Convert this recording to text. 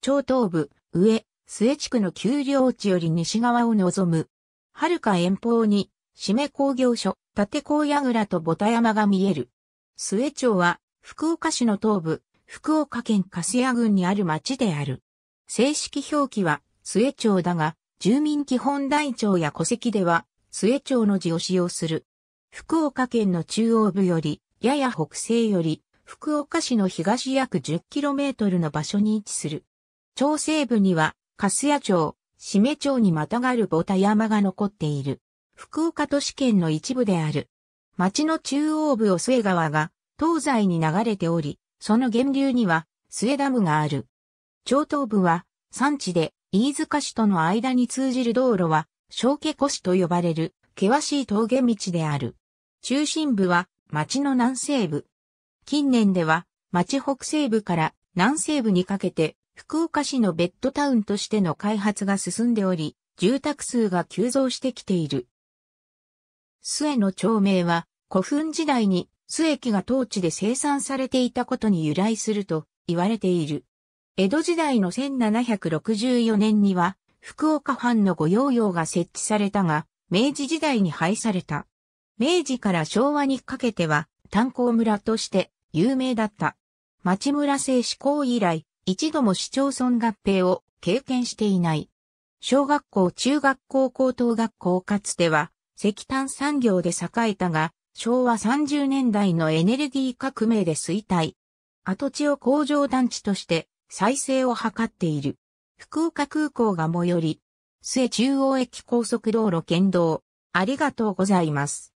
超東部、上、末地区の丘陵地より西側を望む。遥か遠方に、締め工業所、立高屋倉とボタ山が見える。末町は、福岡市の東部、福岡県粕屋郡にある町である。正式表記は、末町だが、住民基本台帳や戸籍では、末町の字を使用する。福岡県の中央部より、やや北西より、福岡市の東約 10km の場所に位置する。町西部には、粕谷町、志免町にまたがるボタ山が残っている。福岡都市圏の一部である。町の中央部を末川が東西に流れており、その源流には末ダムがある。町東部は山地で飯塚市との間に通じる道路は小家湖市と呼ばれる険しい峠道である。中心部は町の南西部。近年では町北西部から南西部にかけて福岡市のベッドタウンとしての開発が進んでおり、住宅数が急増してきている。末の町名は、古墳時代に末期が当地で生産されていたことに由来すると言われている。江戸時代の1764年には、福岡藩の御用用が設置されたが、明治時代に廃された。明治から昭和にかけては、炭鉱村として有名だった。町村製志向以来、一度も市町村合併を経験していない。小学校、中学校、高等学校かつては石炭産業で栄えたが、昭和30年代のエネルギー革命で衰退。跡地を工場団地として再生を図っている。福岡空港が最寄り、末中央駅高速道路県道。ありがとうございます。